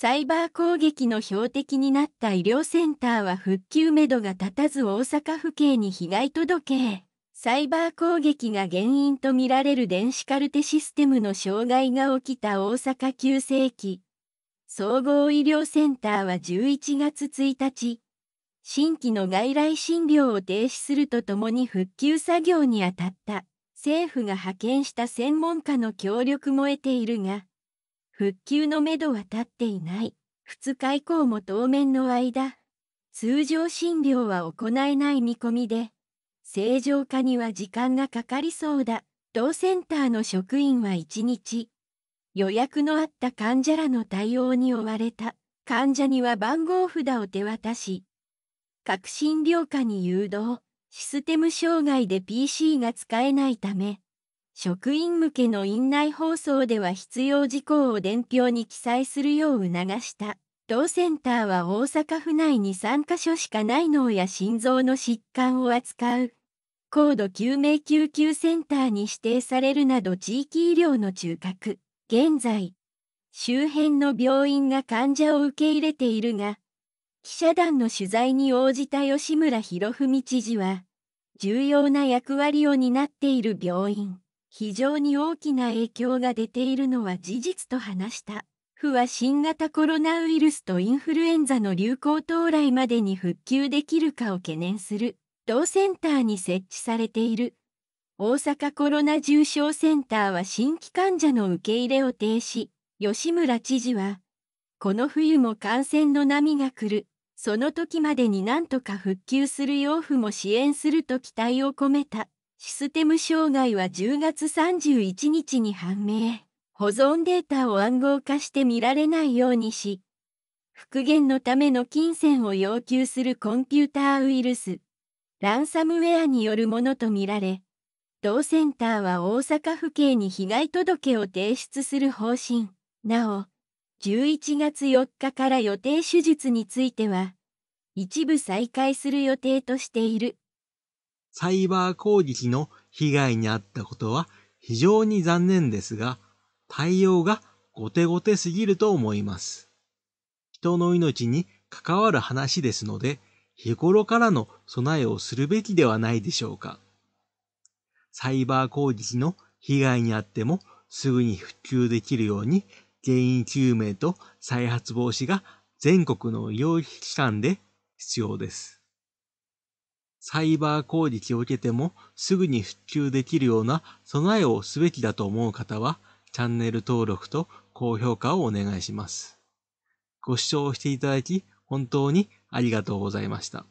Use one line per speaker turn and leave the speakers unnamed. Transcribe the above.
サイバー攻撃の標的になった医療センターは復旧めどが立たず大阪府警に被害届サイバー攻撃が原因とみられる電子カルテシステムの障害が起きた大阪急性期。総合医療センターは11月1日、新規の外来診療を停止するとともに復旧作業に当たった。政府が派遣した専門家の協力も得ているが、復旧のめどは立っていない。2日以降も当面の間、通常診療は行えない見込みで、正常化には時間がかかりそうだ。当センターの職員は1日、予約のあった患者らの対応に追われた。患者には番号札を手渡し、各診療科に誘導、システム障害で PC が使えないため、職員向けの院内放送では必要事項を伝票に記載するよう促した。当センターは大阪府内に3カ所しかない脳や心臓の疾患を扱う。高度救命救急センターに指定されるなど地域医療の中核。現在、周辺の病院が患者を受け入れているが、記者団の取材に応じた吉村博文知事は、重要な役割を担っている病院。非常に大きな影響が出ているのは事実と話した。府は新型コロナウイルスとインフルエンザの流行到来までに復旧できるかを懸念する。同センターに設置されている。大阪コロナ重症センターは新規患者の受け入れを停止。吉村知事は、この冬も感染の波が来る。その時までになんとか復旧する養父も支援すると期待を込めた。システム障害は10月31日に判明。保存データを暗号化して見られないようにし、復元のための金銭を要求するコンピューターウイルス、ランサムウェアによるものとみられ、同センターは大阪府警に被害届を提出する方針。なお、11月4日から予定手術については、一部再開する予定としている。
サイバー攻撃の被害に遭ったことは非常に残念ですが、対応が後手後手すぎると思います。人の命に関わる話ですので、日頃からの備えをするべきではないでしょうか。サイバー攻撃の被害にあってもすぐに復旧できるように原因究明と再発防止が全国の医療機関で必要です。サイバー攻撃を受けてもすぐに復旧できるような備えをすべきだと思う方は、チャンネル登録と高評価をお願いします。ご視聴していただき、本当にありがとうございました。